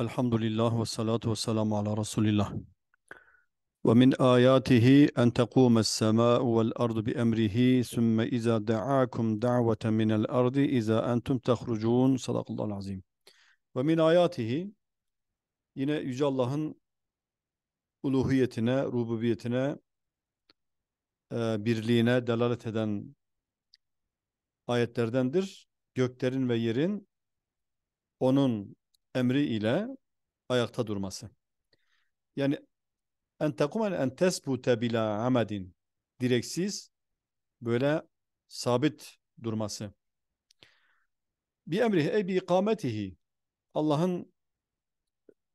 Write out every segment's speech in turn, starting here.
Elhamdülillah ve salatu ve selamu ala Resulillah. Ve min ayatihi en tekumes sema'u vel ardu bi emrihi sümme iza da'akum da'veten minel ardi iza entum tehrucun. Sadakallahu azim. Ve min ayatihi yine Yüce Allah'ın uluhiyetine, rububiyetine, e, birliğine delalet eden ayetlerdendir. Göklerin ve yerin onun emri ile ayakta durması. Yani en tekumen en tesbute bila amedin direksiz böyle sabit durması. Bi emri ey bi ikametihi Allah'ın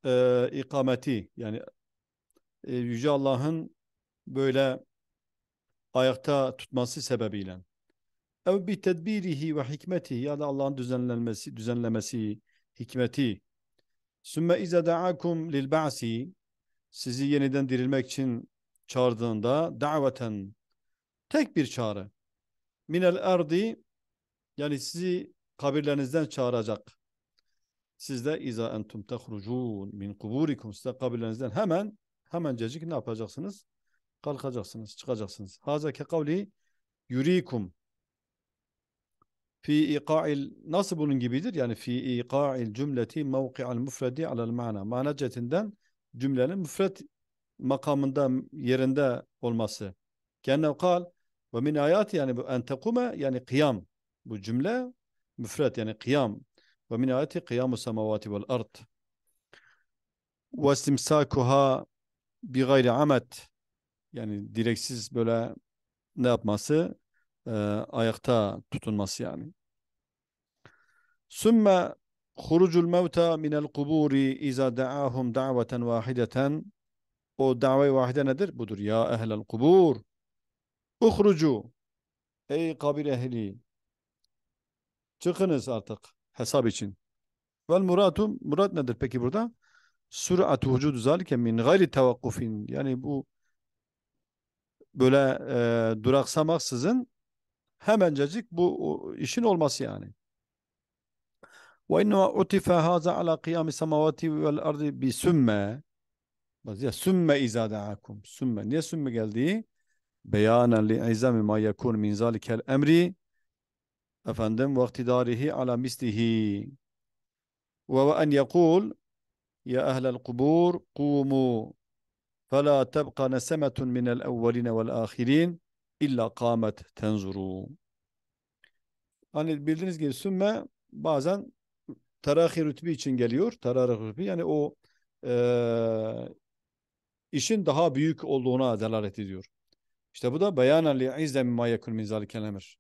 e, ikameti yani e, Yüce Allah'ın böyle ayakta tutması sebebiyle. Ev bi tedbirihi ve hikmeti ya da Allah'ın düzenlenmesi, düzenlemesi hikmeti. Sümme ize da'akum lil ba'si sizi yeniden dirilmek için çağırdığında daveten tek bir çağrı. Minel erdi yani sizi kabirlerinizden çağıracak. Siz de iza entum tehrucun min kuburikum siz kabirlerinizden hemen hemen cecik ne yapacaksınız? Kalkacaksınız, çıkacaksınız. Haza ke kavli yurikum fi iqa'il nasıl bunun gibidir? Yani fi iqa'il cümleti mevki'al müfredi alel mana. Mana cetinden cümlenin müfred makamında yerinde olması. Kennev kal ve min ayati yani bu entekume yani kıyam. Bu cümle müfred yani kıyam. Ve min ayati kıyamu semavati vel ard. Ve simsakuha bi gayri amet. Yani direksiz böyle ne yapması? e, ayakta tutunması yani. Sümme hurucul mevta minel kuburi iza da'ahum da'veten vahideten o davayı vahide nedir? Budur. Ya ehlel kubur uhrucu ey kabir ehli çıkınız artık hesap için. Vel muratum murat nedir peki burada? Sürat vücudu zalike min gayri tevakkufin yani bu böyle e, duraksamaksızın hemencecik bu işin olması yani. Ve inne utife haza ala kıyami semavati vel ardi bi sümme. Ya sümme izadaakum. Sümme. Niye sümme geldi? Beyanen li izami ma yekun min zalikel emri. Efendim ve iktidarihi ala mislihi. Ve en yekul ya ehlel kubur kumu. فلا تبقى نسمة من الأولين والآخرين İlla kâmet tenzuru. Hani bildiğiniz gibi sümme bazen terahi rütbi için geliyor. Terahi rütbi yani o e, işin daha büyük olduğuna delalet ediyor. İşte bu da beyan li izzem ma yekun min zalikel emir.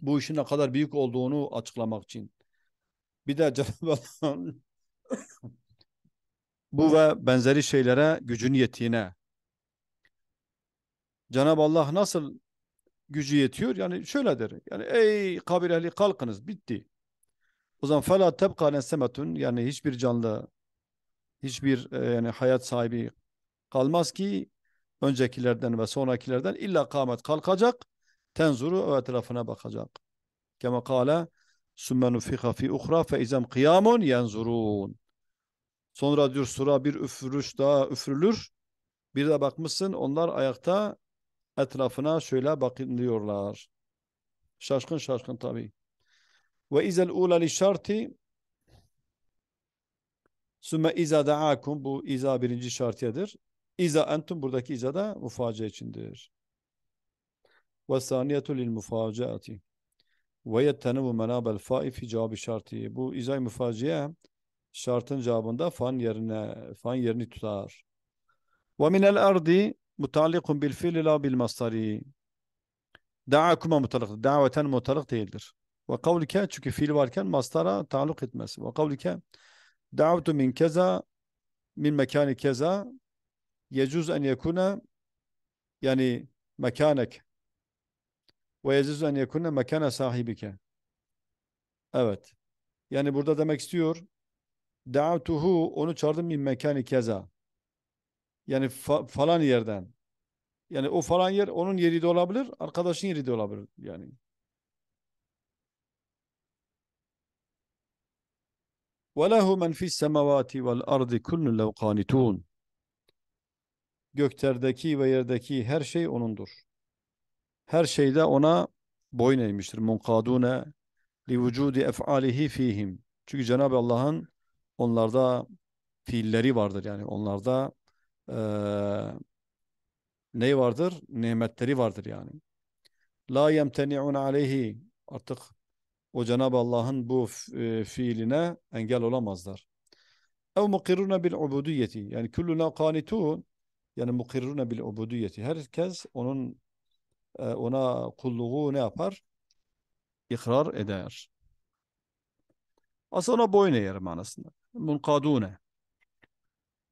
Bu işin ne kadar büyük olduğunu açıklamak için. Bir de Cenab-ı Allah'ın bu ve benzeri şeylere gücün yettiğine Cenab-ı Allah nasıl gücü yetiyor? Yani şöyle der. Yani ey kabir ehli kalkınız bitti. O zaman fela tebka nesemetun yani hiçbir canlı hiçbir e, yani hayat sahibi kalmaz ki öncekilerden ve sonrakilerden illa kâmet kalkacak tenzuru o etrafına bakacak. Kema kâle sümme nufika fi uhra fe izem kıyamun yenzurun. Sonra diyor sura bir üfürüş daha üfürülür. Bir de bakmışsın onlar ayakta etrafına şöyle bakınıyorlar. Şaşkın şaşkın tabi. Ve izel ula li şarti sümme iza da'akum bu iza birinci şartiyedir. İza entum buradaki iza da muface içindir. Ve saniyetu lil mufaceati ve yettenevu menabel fa'i fi cevabı şartı. Bu izay müfaciye şartın cevabında fan yerine fan yerini tutar. Ve minel ardi mutallikun bil fiili la bil masdari. kuma mutallıktır. Daveten mutallık değildir. Ve kavlike çünkü fiil varken mastara taluk etmez. Ve kavlike da'avtu min keza min mekani keza yecuz en yekuna yani mekanek ve yecuz en yekuna mekana sahibike. Evet. Yani burada demek istiyor. Da'avtuhu onu çağırdım min mekani keza. Yani fa falan yerden. Yani o falan yer onun yeri de olabilir, arkadaşın yeri de olabilir yani. وَلَهُ مَنْ فِي السَّمَوَاتِ وَالْاَرْضِ كُلُّ لَوْ قَانِتُونَ Göklerdeki ve yerdeki her şey O'nundur. Her şeyde O'na boyun eğmiştir. مُنْقَادُونَ لِوُجُودِ اَفْعَالِهِ fihim. Çünkü Cenab-ı Allah'ın onlarda fiilleri vardır yani onlarda e, neyi vardır? Nimetleri vardır yani. La yemteni'un aleyhi artık o Cenab-ı Allah'ın bu e, fiiline engel olamazlar. Ev mukirrune bil ubudiyeti yani küllüne kanitun yani mukirrune bil ubudiyeti herkes onun ona kulluğu ne yapar? İkrar eder. Aslında ona boyun eğer manasında. Munkadune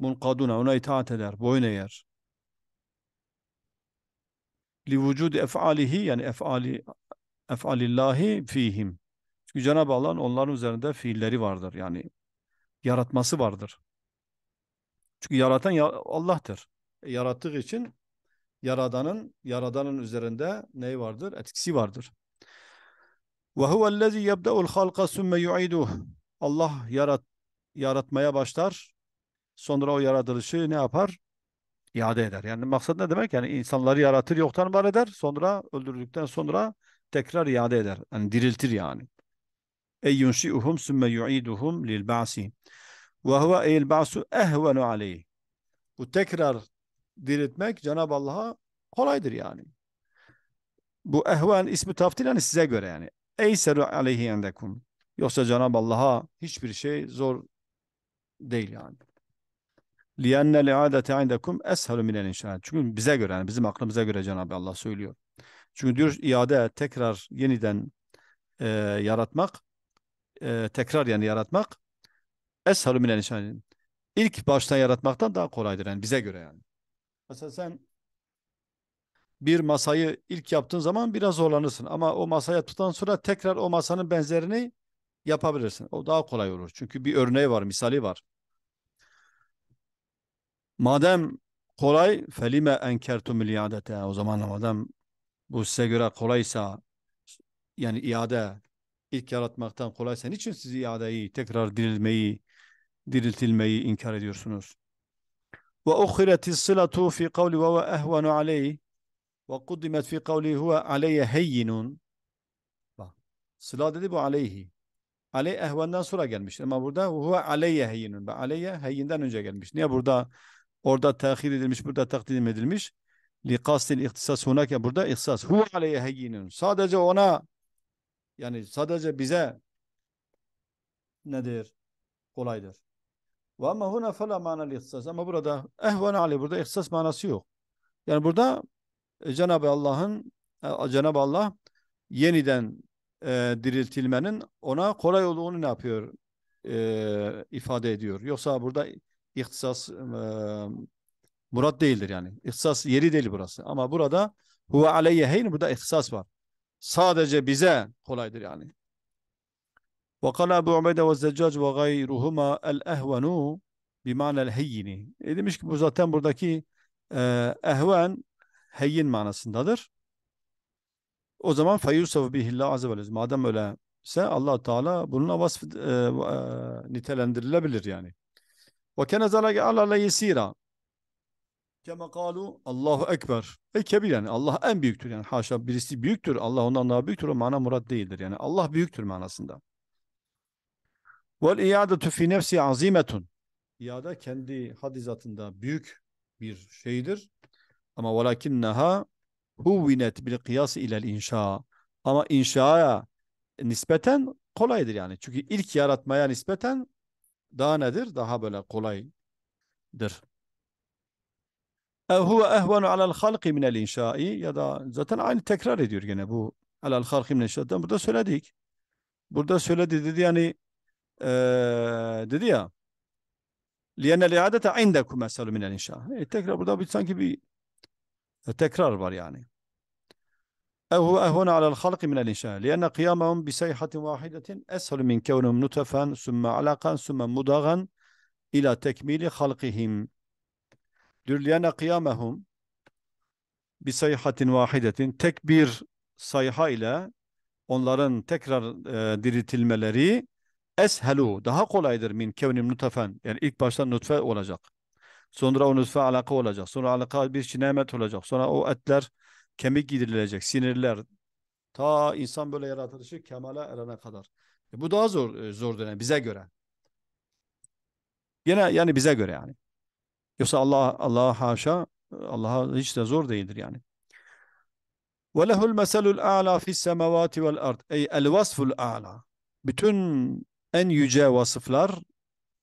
munkaduna ona itaat eder, boyun eğer. Li vücudi ef'alihi yani ef'ali ef'alillahi fihim. Çünkü Cenab-ı Allah'ın onların üzerinde fiilleri vardır. Yani yaratması vardır. Çünkü yaratan ya Allah'tır. E, yarattığı için yaradanın yaradanın üzerinde neyi vardır? Etkisi vardır. Ve huvellezî yebda'ul halqa sümme yu'iduh. Allah yarat, yaratmaya başlar, Sonra o yaratılışı ne yapar? İade eder. Yani maksat ne demek? Yani insanları yaratır, yoktan var eder. Sonra öldürdükten sonra tekrar iade eder. Yani diriltir yani. Ey yunşi'uhum sümme yu'iduhum lil ba'si. Ve huve eyl ba'su ehvenu aleyh. Bu tekrar diriltmek Cenab-ı Allah'a kolaydır yani. Bu ehven ismi taftil yani size göre yani. Eyseru aleyhi endekum. Yoksa Cenab-ı Allah'a hiçbir şey zor değil yani. لِيَنَّ الْاِعَادَةَ عِنْدَكُمْ اَسْهَلُ مِنَ الْاِنْشَاءَ Çünkü bize göre, yani bizim aklımıza göre Cenab-ı Allah söylüyor. Çünkü diyor iade tekrar yeniden e, yaratmak, e, tekrar yani yaratmak اَسْهَلُ مِنَ الْاِنْشَاءَ İlk baştan yaratmaktan daha kolaydır yani bize göre yani. Mesela sen bir masayı ilk yaptığın zaman biraz zorlanırsın ama o masaya tutan sonra tekrar o masanın benzerini yapabilirsin. O daha kolay olur. Çünkü bir örneği var, misali var. Madem kolay felime enkertumül iadete. O zaman madem bu size göre kolaysa yani iade ilk yaratmaktan kolaysa niçin siz iadeyi tekrar dirilmeyi diriltilmeyi inkar ediyorsunuz? Ve uhireti sılatu fi kavli ve ve ehvenu aleyh ve kuddimet fi kavli huve aleyye heyyinun sıla dedi bu aleyhi. Aleyh ehvenden sonra gelmiş ama burada huve aleyye heyyinun. Aleyye heyyinden önce gelmiş. Niye burada Orada tahir edilmiş, burada takdim edilmiş. Li kastil ihtisas ya burada ihsas. Hu aleyhi heyinun. Sadece ona yani sadece bize nedir? Kolaydır. Ve ama huna fela manal ihsas. Ama burada ehvan ali burada ihsas manası yok. Yani burada e, Cenab-ı Allah'ın e, Cenab-ı Allah yeniden e, diriltilmenin ona kolay olduğunu ne yapıyor? E, ifade ediyor. Yoksa burada ihtisas e, murat değildir yani. İhtisas yeri değil burası. Ama burada huve aleyye heyn burada ihtisas var. Sadece bize kolaydır yani. Ve kala Ebu Ubeyde ve Zeccac ve gayruhuma el ehvenu bimanel heyyini. E demiş ki bu zaten buradaki e, ehven heyyin manasındadır. O zaman feyusuf bihillah azze ve lez. Madem öyleyse allah Teala bununla vasf e, e, nitelendirilebilir yani. Ve kene zelâke alâle yesîrâ. Kema kâlu Allahu Ekber. E kebir yani Allah en büyüktür yani haşa birisi büyüktür Allah ondan daha büyüktür o mana Murat değildir yani Allah büyüktür manasında. Vel iadetu fi nefsi azimetun. İade kendi hadizatında büyük bir şeydir. Ama velakinneha huvvinet bil kıyas ile inşa. Ama inşaya nispeten kolaydır yani. Çünkü ilk yaratmaya nispeten daha nedir? Daha böyle kolaydır. Ev huve ehvenu alel halki minel inşai ya da zaten aynı tekrar ediyor gene bu alel halki minel inşaattan burada söyledik. Burada söyledi dedi yani ee, dedi ya لِيَنَ الْاِعَادَةَ indekum مَسَلُ minel الْاِنْشَاءِ e, tekrar burada bir sanki bir tekrar var yani. أو أهون على الخلق من الإنشاء لأن قيامهم بسيحة واحدة أسهل من كونهم نتفا ثم علقا ثم مضغا إلى تكميل خلقهم diyor لأن قيامهم بسيحة واحدة tek bir إلى. onların tekrar e, diriltilmeleri eshelu daha kolaydır min kevnim nutfen. yani ilk başta nutfe olacak sonra o nutfe alaka olacak sonra alaka bir cinayet olacak sonra o etler kemik yedirilecek, sinirler ta insan böyle yaratılışı kemale erene kadar. E bu daha zor e, zor dönem bize göre. Yine yani bize göre yani. Yoksa Allah Allah haşa Allah'a hiç de zor değildir yani. Ve lehul meselul a'la fis semavati vel ard. Ey el vasful a'la. Bütün en yüce vasıflar,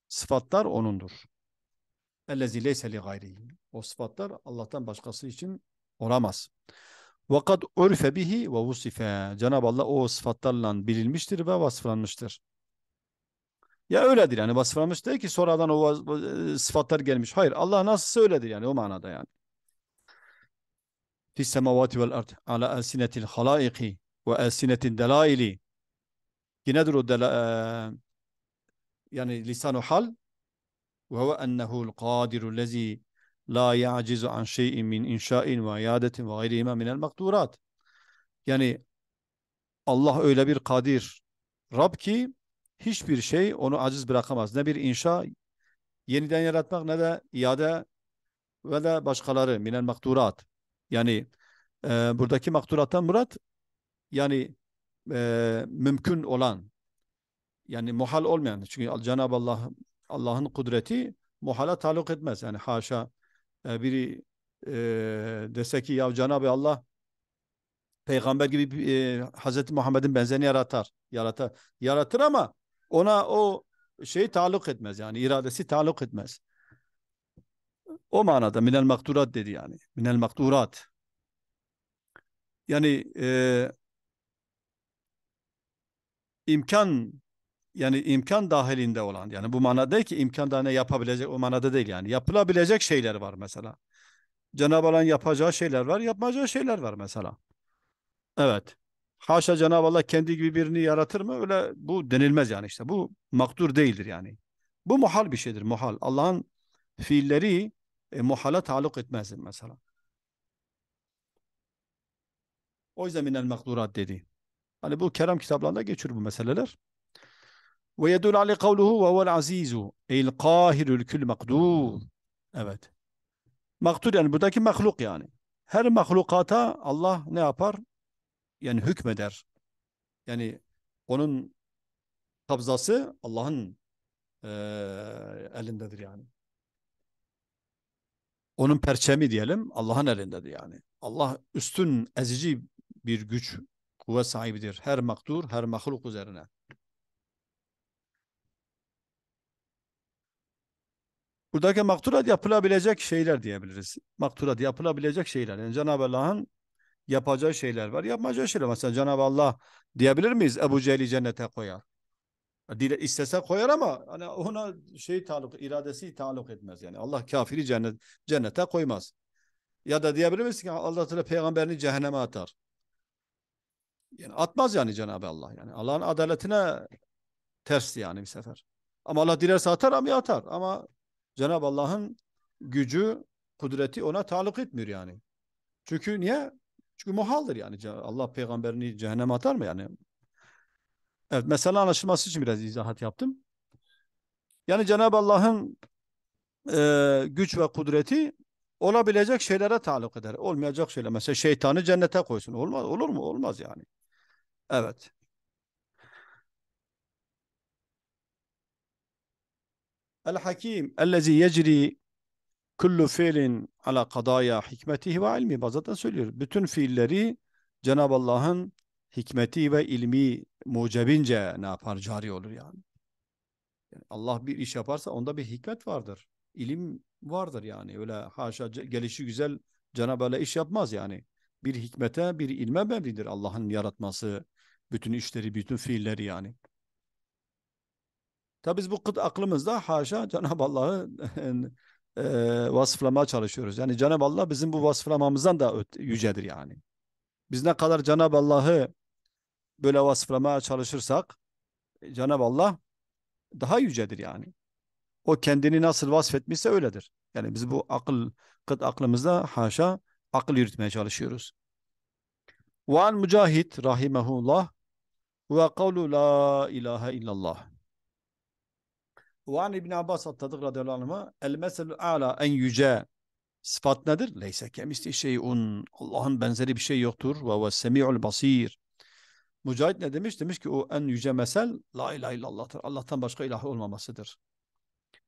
sıfatlar onundur. Ellezî leyse li gayrihi. O sıfatlar Allah'tan başkası için olamaz. Vakat örfe bihi ve vusife. Cenab-ı Allah o sıfatlarla bilinmiştir ve vasıflanmıştır. Ya öyledir yani vasıflanmış değil ki sonradan o e, sıfatlar gelmiş. Hayır Allah nasılsa öyledir yani o manada yani. Fis semavati vel ard ala elsinetil halaiki ve elsinetin delaili. Ki o dela, e, yani lisanu hal ve huve ennehu'l kadiru lezi la ya'cizu an şey'in min inşa'in ve iadetin ve gayrihima minel makturat. Yani Allah öyle bir kadir Rab ki hiçbir şey onu aciz bırakamaz. Ne bir inşa yeniden yaratmak ne de iade ve de başkaları minel makturat. Yani e, buradaki makdurattan murat yani e, mümkün olan yani muhal olmayan çünkü Cenab-ı Allah Allah'ın kudreti muhala taluk etmez. Yani haşa e, biri e, dese ki ya Cenab-ı Allah peygamber gibi e, Hazreti Muhammed'in benzerini yaratar. Yaratar. Yaratır ama ona o şey taluk etmez yani iradesi taluk etmez. O manada minel makturat dedi yani. Minel makturat. Yani e, imkan yani imkan dahilinde olan yani bu manada değil ki imkan da ne yapabilecek o manada değil yani yapılabilecek şeyler var mesela. Cenab-ı Allah'ın yapacağı şeyler var, yapmayacağı şeyler var mesela. Evet. Haşa Cenab-ı Allah kendi gibi birini yaratır mı? Öyle bu denilmez yani işte. Bu maktur değildir yani. Bu muhal bir şeydir, muhal. Allah'ın fiilleri e, muhala taluk etmezdir mesela. O yüzden minel makdurat dedi. Hani bu kerem kitaplarında geçiyor bu meseleler. Ve yedul ali kavluhu ve huvel azizu. El kahirül kül makdur. Evet. Maktur yani buradaki mahluk yani. Her mahlukata Allah ne yapar? Yani hükmeder. Yani onun kabzası Allah'ın e, elindedir yani. Onun perçemi diyelim Allah'ın elindedir yani. Allah üstün ezici bir güç, kuvvet sahibidir. Her maktur, her mahluk üzerine. Buradaki makturat yapılabilecek şeyler diyebiliriz. Makturat yapılabilecek şeyler. Yani Cenab-ı Allah'ın yapacağı şeyler var. Yapmayacağı şeyler. Mesela Cenab-ı Allah diyebilir miyiz? Ebu Cehil'i cennete koyar. Dile, istese koyar ama hani ona şey taluk, iradesi taluk etmez. Yani Allah kafiri cennet, cennete koymaz. Ya da diyebilir miyiz ki Allah Teala peygamberini cehenneme atar. Yani atmaz yani Cenab-ı Allah. Yani Allah'ın adaletine ters yani bir sefer. Ama Allah dilerse atar ama atar. Ama Cenab-ı Allah'ın gücü, kudreti ona taluk etmiyor yani. Çünkü niye? Çünkü muhaldır yani. Allah peygamberini cehenneme atar mı yani? Evet, mesela anlaşılması için biraz izahat yaptım. Yani Cenab-ı Allah'ın e, güç ve kudreti olabilecek şeylere taluk eder. Olmayacak şeyler. Mesela şeytanı cennete koysun. Olmaz, olur mu? Olmaz yani. Evet. El-Hakim ellezî yecri kullu fiilin ala kadaya hikmetihi ve ilmi. Bazen söylüyor. Bütün fiilleri Cenab-ı Allah'ın hikmeti ve ilmi mucebince ne yapar? Cari olur yani. yani. Allah bir iş yaparsa onda bir hikmet vardır. İlim vardır yani. Öyle haşa gelişi güzel Cenab-ı Allah iş yapmaz yani. Bir hikmete, bir ilme mebnidir Allah'ın yaratması, bütün işleri, bütün fiilleri yani. Tabi biz bu kıt aklımızda haşa Cenab-ı Allah'ı e, vasıflamaya çalışıyoruz. Yani Cenab-ı Allah bizim bu vasıflamamızdan da yücedir yani. Biz ne kadar Cenab-ı Allah'ı böyle vasıflamaya çalışırsak Cenab-ı Allah daha yücedir yani. O kendini nasıl vasfetmişse öyledir. Yani biz bu akıl kıt aklımızda haşa akıl yürütmeye çalışıyoruz. Ve an Mücahit rahimehullah ve kavlu la ilahe illallah. Ve an İbn Abbas atladık radıyallahu anh'a el meselü ala en yüce sıfat nedir? Leyse kemisli şeyun. Allah'ın benzeri bir şey yoktur. Ve ve semi'ul basir. Mücahit ne demiş? Demiş ki o en yüce mesel la ilahe illallah'tır. Allah'tan başka ilah olmamasıdır.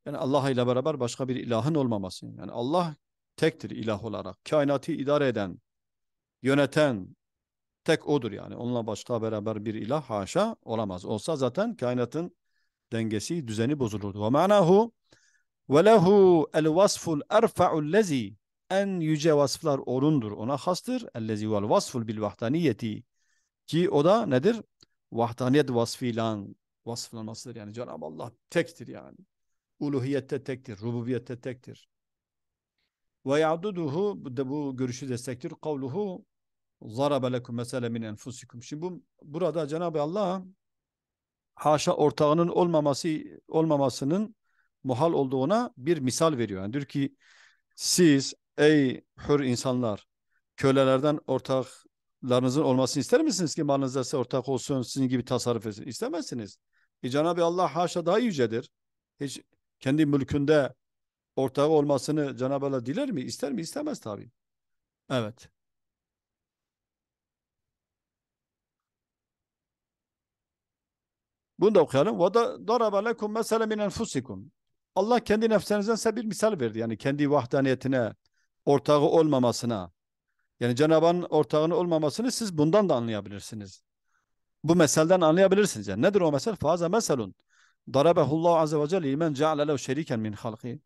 Yani Allah ile beraber başka bir ilahın olmaması. Yani Allah tektir ilah olarak. Kainatı idare eden, yöneten tek odur yani. Onunla başka beraber bir ilah haşa olamaz. Olsa zaten kainatın dengesi, düzeni bozulurdu. Ve manahu ve lehu el vasful erfa'ul lezi en yüce vasflar onundur. Ona hastır. Ellezi vel vasful bil vahdaniyeti ki o da nedir? Vahdaniyet vasfıyla vasflanmasıdır. Yani Cenab-ı Allah tektir yani. Uluhiyette tektir, rububiyette tektir. Ve ya'duduhu bu, bu görüşü destektir. Kavluhu zarabe lekum mesele min enfusikum. Şimdi bu, burada Cenab-ı Allah haşa ortağının olmaması olmamasının muhal olduğuna bir misal veriyor. Yani diyor ki siz ey hür insanlar kölelerden ortaklarınızın olmasını ister misiniz ki malınızda size ortak olsun sizin gibi tasarruf etsin? İstemezsiniz. E Cenab-ı Allah haşa daha yücedir. Hiç kendi mülkünde ortağı olmasını Cenab-ı Allah diler mi? İster mi? İstemez tabii. Evet. Bunu da okuyalım. Ve daraba lekum mesele min enfusikum. Allah kendi nefsinizden size bir misal verdi. Yani kendi vahdaniyetine, ortağı olmamasına. Yani Cenab-ı Hakk'ın ortağının olmamasını siz bundan da anlayabilirsiniz. Bu meselden anlayabilirsiniz. Yani nedir o mesel? Faza meselun. Darabehullahu azze ve celle limen ceale lev şeriken min halki.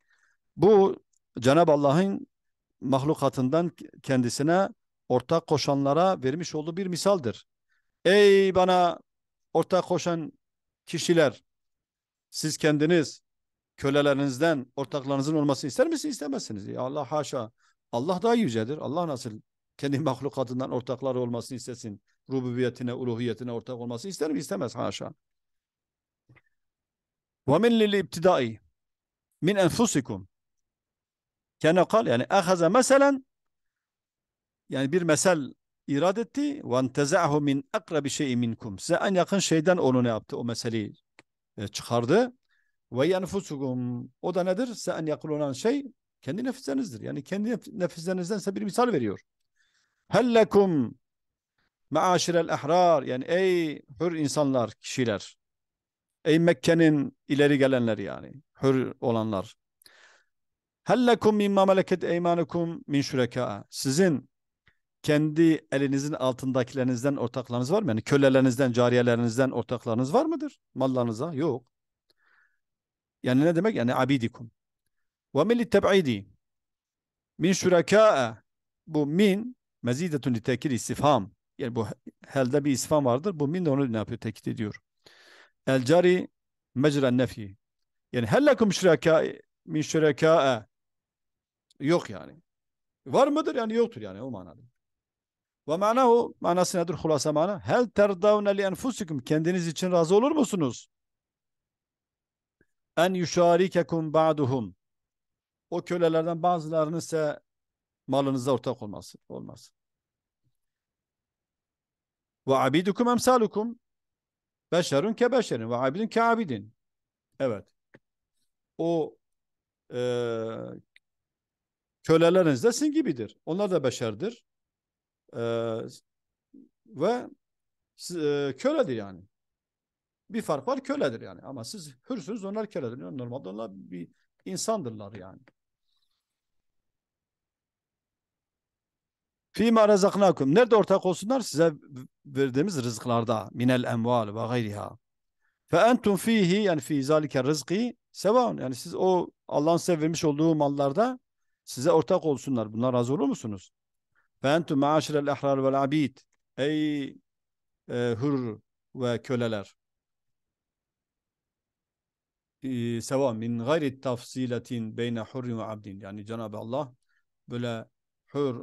Bu Cenab-ı Allah'ın mahlukatından kendisine ortak koşanlara vermiş olduğu bir misaldir. Ey bana ortak koşan kişiler siz kendiniz kölelerinizden ortaklarınızın olmasını ister misiniz? istemezsiniz? Ya Allah haşa. Allah daha yücedir. Allah nasıl kendi mahlukatından ortakları olmasını istesin? Rububiyetine, uluhiyetine ortak olmasını ister mi? istemez haşa. min lil ibtida'i min enfusikum kene kal yani ahaza meselen yani bir mesel irad etti. وَانْتَزَعْهُ مِنْ اَقْرَبِ شَيْءٍ مِنْكُمْ Size en yakın şeyden onu ne yaptı? O meseleyi e, çıkardı. وَيَنْفُسُكُمْ O da nedir? Size en yakın olan şey kendi nefslerinizdir. Yani kendi nefslerinizden size bir misal veriyor. هَلَّكُمْ مَعَاشِرَ الْاَحْرَارِ Yani ey hür insanlar, kişiler. Ey Mekke'nin ileri gelenler yani. Hür olanlar. هَلَّكُمْ مِمَّا مَلَكَتْ اَيْمَانُكُمْ min شُرَكَاءَ Sizin kendi elinizin altındakilerinizden ortaklarınız var mı? Yani kölelerinizden, cariyelerinizden ortaklarınız var mıdır mallarınıza? Yok. Yani ne demek? Yani abidikum. Ve milli teb'idi min şurekâe bu min mezidetun li tekir istifham. Yani bu helde bir istifham vardır. Bu min de onu ne yapıyor? Tekit ediyor. El cari mecren nefi. Yani hellekum şurekâe min şurekâe yok yani. Var mıdır? Yani yoktur yani o manada. Ve manahu manası nedir hulasa mana? Hel terdavne li enfusikum kendiniz için razı olur musunuz? En yuşarikekum ba'duhum. O kölelerden bazılarının ise malınıza ortak olması olmaz. Ve abidukum emsalukum beşerun ke beşerin ve abidin ke abidin. Evet. O e, köleleriniz de sizin gibidir. Onlar da beşerdir e, ve e, köledir yani. Bir fark var köledir yani. Ama siz hürsünüz onlar köledir. Yani normalde onlar bir insandırlar yani. Fîmâ rezaknâkum. Nerede ortak olsunlar? Size verdiğimiz rızıklarda. Minel emval ve gayriha. Fe entum fihi yani fi zalike rızki sevaun. Yani siz o Allah'ın size vermiş olduğu mallarda size ortak olsunlar. Bunlar razı olur musunuz? فَاَنْتُمْ مَعَاشِرَ الْاَحْرَارِ وَالْعَب۪يدِ Ey e, hür ve köleler. E, Seva min gayri tafsilatin beyne hurrin ve abdin. Yani Cenab-ı Allah böyle hür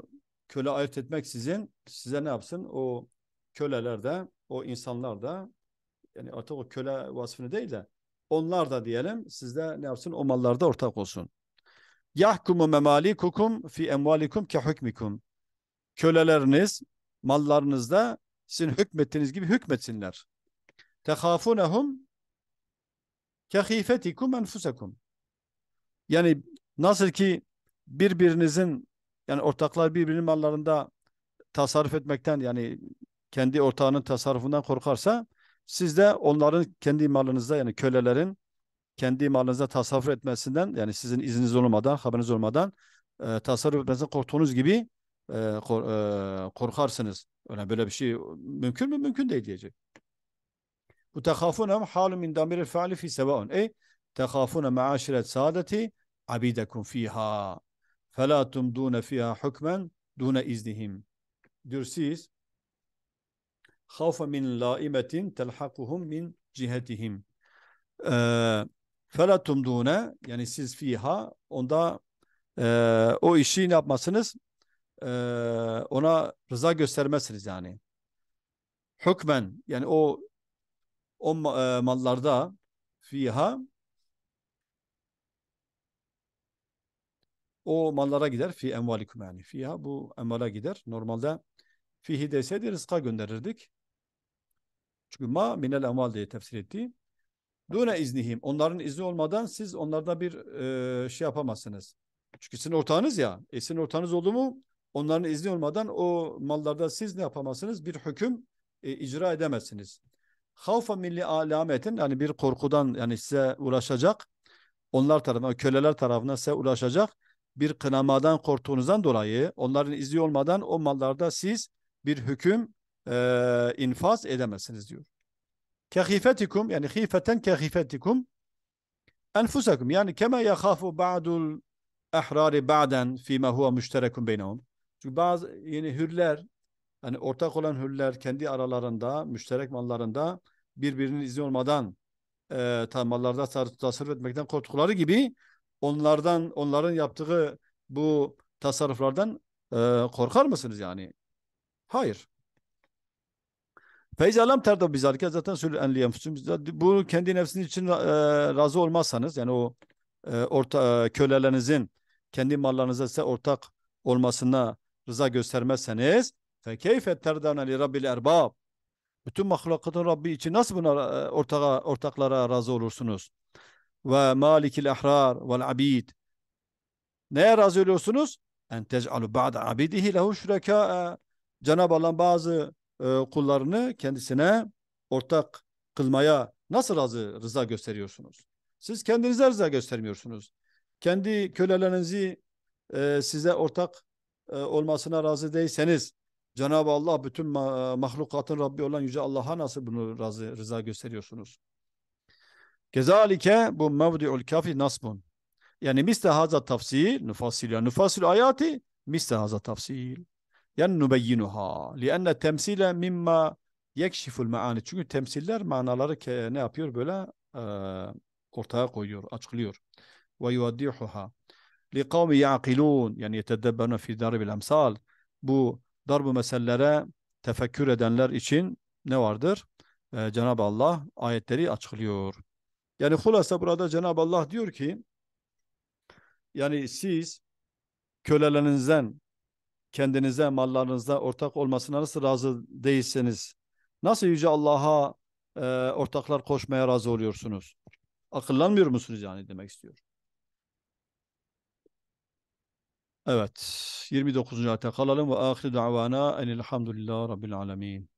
köle ayırt etmek sizin size ne yapsın? O köleler de o insanlar da yani artık o köle vasfını değil de onlar da diyelim sizde ne yapsın? O mallarda ortak olsun. Yahkumu memali kukum fi emvalikum ke hükmikum köleleriniz, mallarınızda sizin hükmettiğiniz gibi hükmetsinler. Tehâfunehum kehifetikum enfusekum. Yani nasıl ki birbirinizin yani ortaklar birbirinin mallarında tasarruf etmekten yani kendi ortağının tasarrufundan korkarsa siz de onların kendi malınızda yani kölelerin kendi malınızda tasarruf etmesinden yani sizin izniniz olmadan, haberiniz olmadan e, tasarruf etmesinden korktuğunuz gibi e, kor, e, korkarsınız. Öyle böyle bir şey mümkün mü? Mümkün değil diyecek. Bu tehafune halu min damiril faali fi sebaun. Ey tehafune maaşiret saadeti abidekum fiha. Fela tumdune fiha hükmen dune iznihim. Diyor siz havfe min laimetin telhakuhum min cihetihim. fela tumdune yani siz fiha onda e, o işi ne yapmasınız? e, ona rıza göstermezsiniz yani. Hükmen yani o o e, mallarda fiha o mallara gider fi envalikum yani fiha bu emala gider. Normalde fihi deseydi rızka gönderirdik. Çünkü ma minel emal diye tefsir etti. Dune iznihim. Onların izni olmadan siz onlarda bir e, şey yapamazsınız. Çünkü sizin ortağınız ya. E sizin ortağınız oldu mu Onların izni olmadan o mallarda siz ne yapamazsınız? Bir hüküm e, icra edemezsiniz. Havfa milli alametin yani bir korkudan yani size ulaşacak. Onlar tarafına, köleler tarafına size ulaşacak bir kınamadan korktuğunuzdan dolayı onların izni olmadan o mallarda siz bir hüküm e, infaz edemezsiniz diyor. Kehifetikum yani hifeten kehifetikum enfusakum yani kema yakhafu ba'dul ahrari ba'den fima huwa müşterekum beynehum. Çünkü bazı yeni hürler hani ortak olan hürler kendi aralarında müşterek mallarında birbirinin izni olmadan e, mallarda tasarruf etmekten korktukları gibi onlardan onların yaptığı bu tasarruflardan e, korkar mısınız yani? Hayır. Feyz alam terda bizalike zaten sülü enliyem. Bu kendi nefsiniz için e, razı olmazsanız yani o e, orta e, kölelerinizin kendi mallarınıza size ortak olmasına rıza göstermezseniz فَكَيْفَ تَرْدَانَ Rabbil erbab Bütün mahlukatın Rabbi için nasıl buna e, ortağa, ortaklara razı olursunuz? Ve malikil ahrar vel abid. Neye razı oluyorsunuz? En tec'alu ba'da abidihi lehu şurekâ'e. Cenab-ı Allah'ın bazı e, kullarını kendisine ortak kılmaya nasıl razı rıza gösteriyorsunuz? Siz kendinize rıza göstermiyorsunuz. Kendi kölelerinizi e, size ortak e, olmasına razı değilseniz Cenab-ı Allah bütün ma e, mahlukatın Rabbi olan Yüce Allah'a nasıl bunu razı, rıza gösteriyorsunuz? Gezalike bu mevdi'ul kafi nasbun. Yani misle haza tafsil, nufasil ya nufasil ayati misle haza tafsil. Yani nubeyyinuha. Lianne temsile mimma yekşiful maani. Çünkü temsiller manaları ne yapıyor böyle e, ortaya koyuyor, açıklıyor. Ve yuvaddihuha. لِقَوْمِ يَعْقِلُونَ Yani yetedebberune fi daribil emsal. Bu darbu meselelere tefekkür edenler için ne vardır? Ee, Cenab-ı Allah ayetleri açıklıyor. Yani hulasa burada Cenab-ı Allah diyor ki yani siz kölelerinizden kendinize, mallarınızda ortak olmasına nasıl razı değilseniz nasıl Yüce Allah'a e, ortaklar koşmaya razı oluyorsunuz? Akıllanmıyor musunuz yani demek istiyor. Evet. 29. ayete kalalım ve ahir davana enilhamdülillah rabbil alemin.